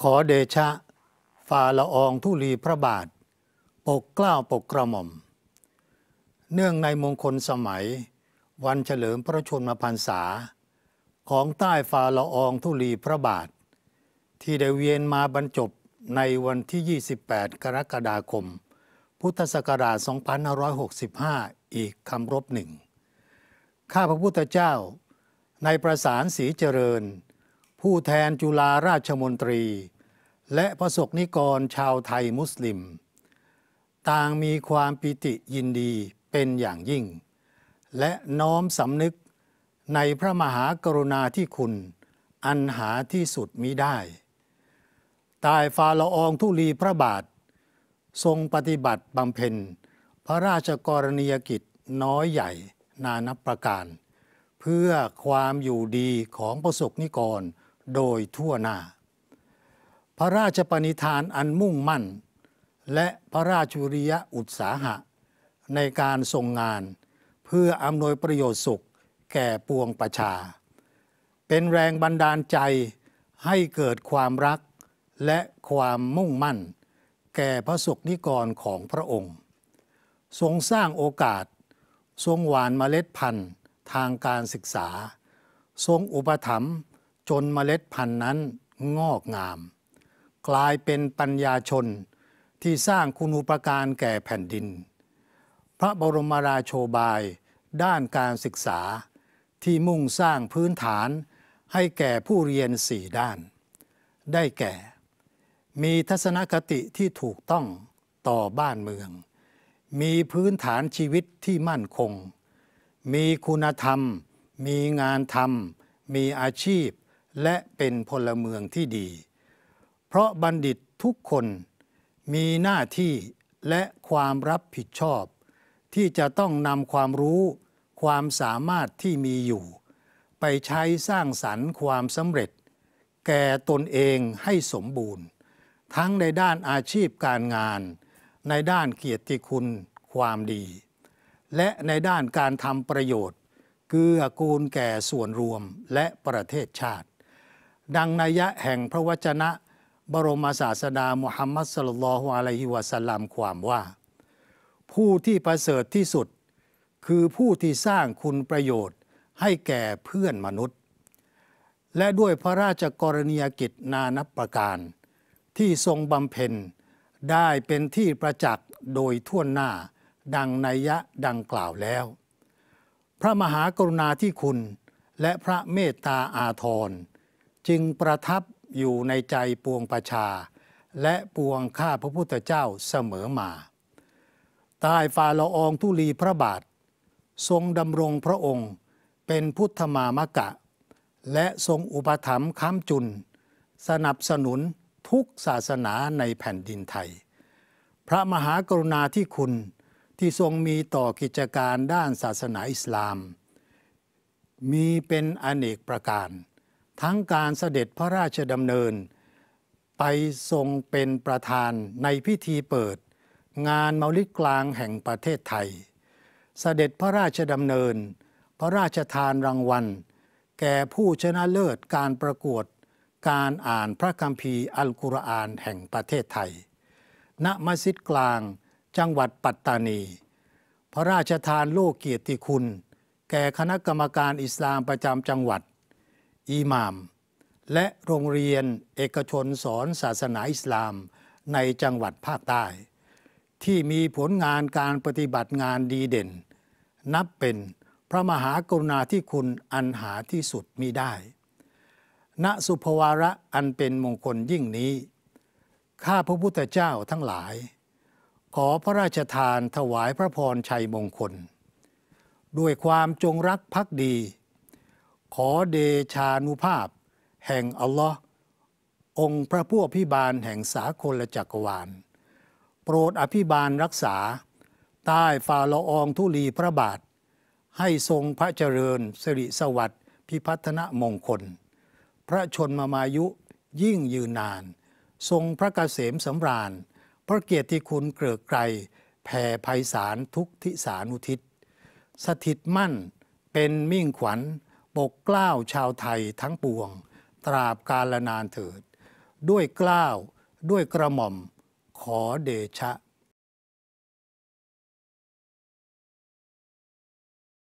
ขอเดชะฝ่าละอองธุลีพระบาท ปกเกล้าปกกระหม่อม เนื่องในมงคลสมัยวันเฉลิมพระชนมพรรษา ของใต้ฝ่าละอองธุลีพระบาท ที่ได้เวียนมาบรรจบในวันที่ 28 กรกฎาคม พุทธศักราช 2565 อีกคำรบหนึ่งข้าพระพุทธเจ้าในประสานสีเจริญ ผู้แทนจุฬาราชมนตรีและประสบนิกรชาวไทยมุสลิม ต่างมีความปิติยินดีเป็นอย่างยิ่ง และน้อมสำนึกในพระมหากรุณาที่คุณอันหาที่สุดมิได้ตายฟาละอองทุลีพระบาท ทรงปฏิบัติบำเพ็ญ พระราชกรณียกิจน้อยใหญ่นานับประการ เพื่อความอยู่ดีของประสบนิกรโดยทั่วหน้าพระราชปณิธานอันมุ่งมั่น และพระราชุริยะอุตสาหะ ในการทรงงาน เพื่ออำนวยประโยชน์สุขแก่ปวงประชา เป็นแรงบันดาลใจให้เกิดความรักและความมุ่งมั่น แก่พระสุขนิกรของพระองค์ทรงสร้างโอกาส ทรงหวานเมล็ดพันธุ์ทางการศึกษา ทรงอุปถัมภ์จนเมล็ดพันธุ์นั้นงอกงามกลายเป็นปัญญาชนที่สร้างคุณูปการแก่แผ่นดิน พระบรมราโชบาย ด้านการศึกษาที่มุ่งสร้างพื้นฐาน ให้แก่ผู้เรียนสี่ด้าน ได้แก่ มีทัศนคติที่ถูกต้องต่อบ้านเมือง มีพื้นฐานชีวิตที่มั่นคง มีคุณธรรม มีงานทำมีอาชีพและเป็นพลเมืองที่ดีเพราะบัณฑิตทุกคน มีหน้าที่และความรับผิดชอบ ที่จะต้องนำความรู้ความสามารถที่มีอยู่ ไปใช้สร้างสรรค์ความสำเร็จ แก่ตนเองให้สมบูรณ์ ทั้งในด้านอาชีพการงาน ในด้านเกียรติคุณ ความดี และในด้านการทำประโยชน์เกื้อกูลแก่ส่วนรวมและประเทศชาติ ดังนัยะแห่งพระวจนะบรมศาสดามุฮัมมัดสลลัลฮุอะลัยฮิวะสัลลัมความว่า ผู้ที่ประเสริฐที่สุด คือผู้ที่สร้างคุณประโยชน์ให้แก่เพื่อนมนุษย์ และด้วยพระราชกรณียกิจนานับประการ ที่ทรงบำเพ็ญได้เป็นที่ประจักษ์โดยทั่วหน้าดังนัยยะดังกล่าวแล้ว พระมหากรุณาที่คุณและพระเมตตาอาทรจึงประทับอยู่ในใจปวงประชา และปวงข้าพระพุทธเจ้าเสมอมา ใต้ฝ่าละอองทุลีพระบาท ทรงดำรงพระองค์เป็นพุทธมามกะ และทรงอุปถัมภ์ค้ำจุน สนับสนุนทุกศาสนาในแผ่นดินไทย พระมหากรุณาธิคุณที่ทรงมีต่อกิจการด้านศาสนาอิสลาม มีเป็นอเนกประการทั้งการเสด็จพระราชดำเนิน ไปทรงเป็นประธานในพิธีเปิด งานเมลิกลางแห่งประเทศไทย เสด็จพระราชดำเนิน พระราชทานรางวัล แก่ผู้ชนะเลิศการประกวดการอ่านพระคัมภีร์อัลกุรอานแห่งประเทศไทย ณมัสยิดกลางจังหวัดปัตตานี พระราชทานโล่เกียรติคุณ แก่คณะกรรมการอิสลามประจำจังหวัดอิหม่ามและโรงเรียนเอกชนสอนศาสนาอิสลามในจังหวัดภาคใต้ ที่มีผลงานการปฏิบัติงานดีเด่น นับเป็นพระมหากรุณาธิคุณอันหาที่สุดมิได้ ณสุภวาระอันเป็นมงคลยิ่งนี้ข้าพระพุทธเจ้าทั้งหลาย ขอพระราชทานถวายพระพรชัยมงคล ด้วยความจงรักภักดีขอเดชานุภาพ แห่งอัลลอฮ์องค์พระผู้อภิบาลแห่งสากละจักรวาล โปรดอภิบาลรักษาใต้ฝ่าละอองธุลีพระบาท ให้ทรงพระเจริญสิริสวัสดิ์พิพัฒนมงคล พระชนมามายุยิ่งยืนนาน ทรงพระกเกษมสำราญพระเกียรติคุณเกลือไกรแผ่ภัยสารทุกทิสานุทิศ สถิตมั่นเป็นมิ่งขวัญปกกล้าวชาวไทยทั้งปวง ตราบกาลนานเถิดด้วยกล้าวด้วยกระหม่อมขอเดชะ